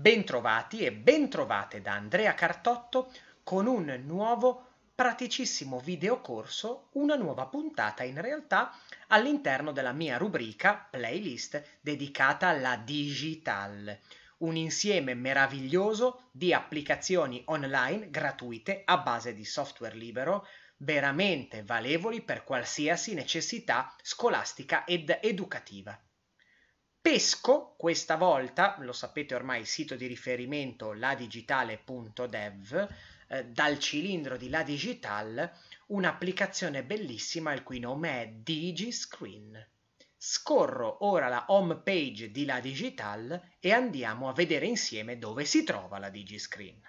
Bentrovati e bentrovate da Andrea Cartotto con un nuovo praticissimo videocorso, una nuova puntata in realtà all'interno della mia rubrica playlist dedicata alla digital, un insieme meraviglioso di applicazioni online gratuite a base di software libero, veramente valevoli per qualsiasi necessità scolastica ed educativa. Pesco, questa volta, lo sapete ormai, sito di riferimento ladigitale.dev, eh, dal cilindro di La Digital, un'applicazione bellissima il cui nome è DigiScreen. Scorro ora la home page di La Digital e andiamo a vedere insieme dove si trova la DigiScreen.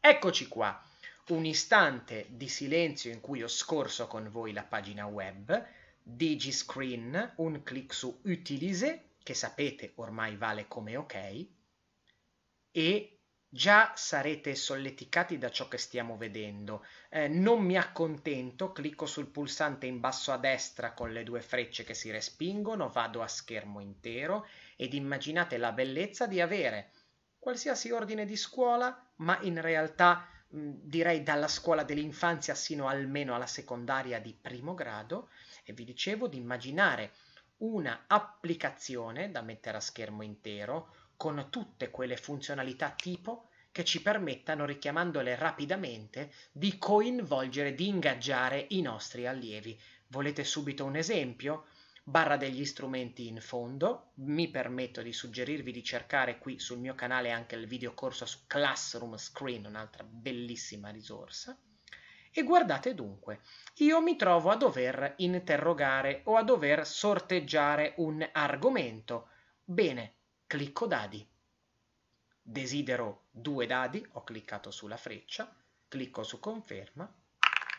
Eccoci qua un istante di silenzio in cui ho scorso con voi la pagina web, DigiScreen, un clic su Utilise, che sapete ormai vale come ok, e già sarete solleticati da ciò che stiamo vedendo. Eh, non mi accontento, clicco sul pulsante in basso a destra con le due frecce che si respingono, vado a schermo intero ed immaginate la bellezza di avere qualsiasi ordine di scuola, ma in realtà direi dalla scuola dell'infanzia sino almeno alla secondaria di primo grado e vi dicevo di immaginare una applicazione da mettere a schermo intero con tutte quelle funzionalità tipo che ci permettano, richiamandole rapidamente, di coinvolgere, di ingaggiare i nostri allievi. Volete subito un esempio? barra degli strumenti in fondo. Mi permetto di suggerirvi di cercare qui sul mio canale anche il video corso su Classroom Screen, un'altra bellissima risorsa. E guardate dunque, io mi trovo a dover interrogare o a dover sorteggiare un argomento. Bene, clicco dadi. Desidero due dadi, ho cliccato sulla freccia, clicco su conferma,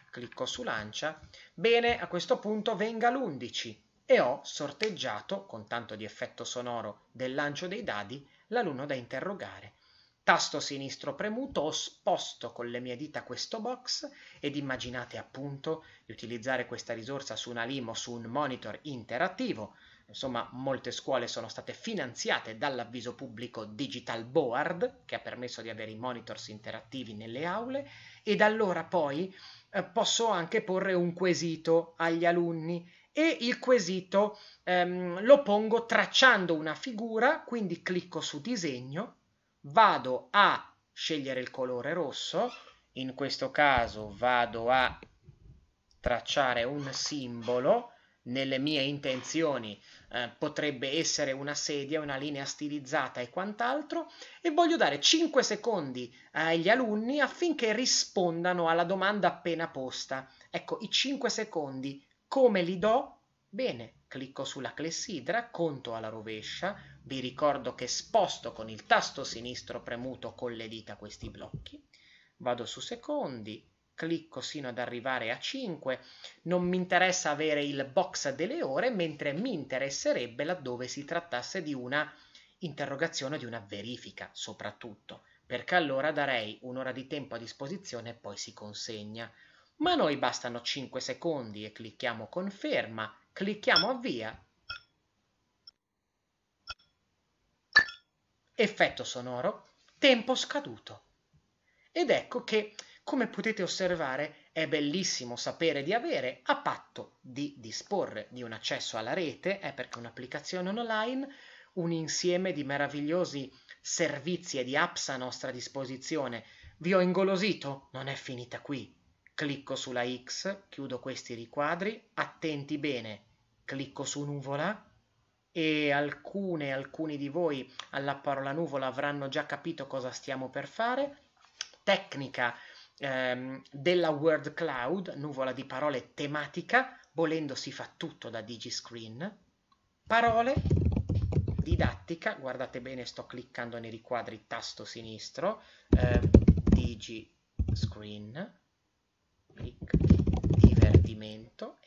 clicco su lancia. Bene, a questo punto venga l'11 e ho sorteggiato, con tanto di effetto sonoro del lancio dei dadi, l'alunno da interrogare. Tasto sinistro premuto ho sposto con le mie dita questo box ed immaginate appunto di utilizzare questa risorsa su una limo, su un monitor interattivo. Insomma, molte scuole sono state finanziate dall'avviso pubblico Digital Board, che ha permesso di avere i monitors interattivi nelle aule, ed allora poi eh, posso anche porre un quesito agli alunni e il quesito ehm, lo pongo tracciando una figura, quindi clicco su disegno, vado a scegliere il colore rosso, in questo caso vado a tracciare un simbolo, nelle mie intenzioni eh, potrebbe essere una sedia, una linea stilizzata e quant'altro e voglio dare 5 secondi agli alunni affinché rispondano alla domanda appena posta. Ecco, i 5 secondi come li do? Bene, clicco sulla clessidra, conto alla rovescia, vi ricordo che sposto con il tasto sinistro premuto con le dita questi blocchi, vado su secondi, clicco sino ad arrivare a 5, non mi interessa avere il box delle ore, mentre mi interesserebbe laddove si trattasse di una interrogazione, di una verifica soprattutto, perché allora darei un'ora di tempo a disposizione e poi si consegna. Ma a noi bastano 5 secondi e clicchiamo conferma, clicchiamo avvia. Effetto sonoro, tempo scaduto. Ed ecco che, come potete osservare, è bellissimo sapere di avere a patto di disporre di un accesso alla rete, è eh, perché un'applicazione online, un insieme di meravigliosi servizi e di apps a nostra disposizione. Vi ho ingolosito? Non è finita qui clicco sulla X, chiudo questi riquadri, attenti bene, clicco su nuvola e alcune, alcuni di voi alla parola nuvola avranno già capito cosa stiamo per fare, tecnica ehm, della Word Cloud, nuvola di parole tematica, volendo si fa tutto da DigiScreen, parole, didattica, guardate bene sto cliccando nei riquadri tasto sinistro, eh, DigiScreen,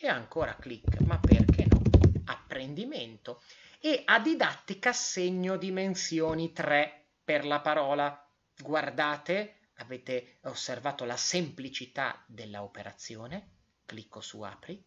perché ancora click, ma perché no? Apprendimento. E a didattica segno dimensioni 3 per la parola. Guardate, avete osservato la semplicità dell'operazione. Clicco su apri.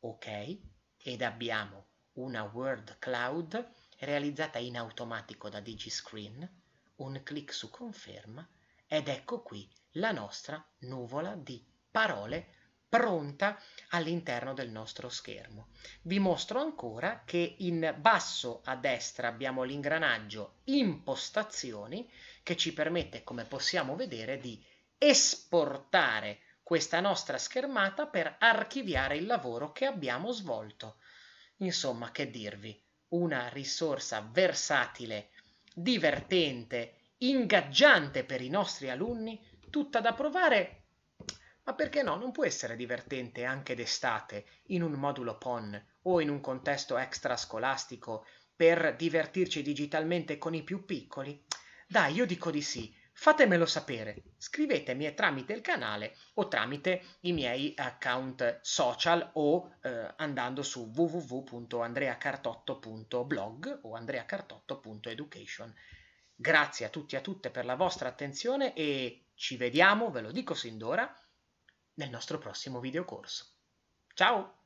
Ok. Ed abbiamo una Word Cloud realizzata in automatico da DigiScreen. Un clic su conferma ed ecco qui la nostra nuvola di parole pronta all'interno del nostro schermo. Vi mostro ancora che in basso a destra abbiamo l'ingranaggio impostazioni che ci permette, come possiamo vedere, di esportare questa nostra schermata per archiviare il lavoro che abbiamo svolto. Insomma, che dirvi, una risorsa versatile, divertente, ingaggiante per i nostri alunni, tutta da provare ma perché no, non può essere divertente anche d'estate, in un modulo PON o in un contesto extrascolastico, per divertirci digitalmente con i più piccoli? Dai, io dico di sì. Fatemelo sapere, scrivetemi tramite il canale o tramite i miei account social o eh, andando su www.andreacartotto.blog o andreacartotto.education. Grazie a tutti e a tutte per la vostra attenzione e ci vediamo, ve lo dico sin d'ora, nel nostro prossimo videocorso. Ciao!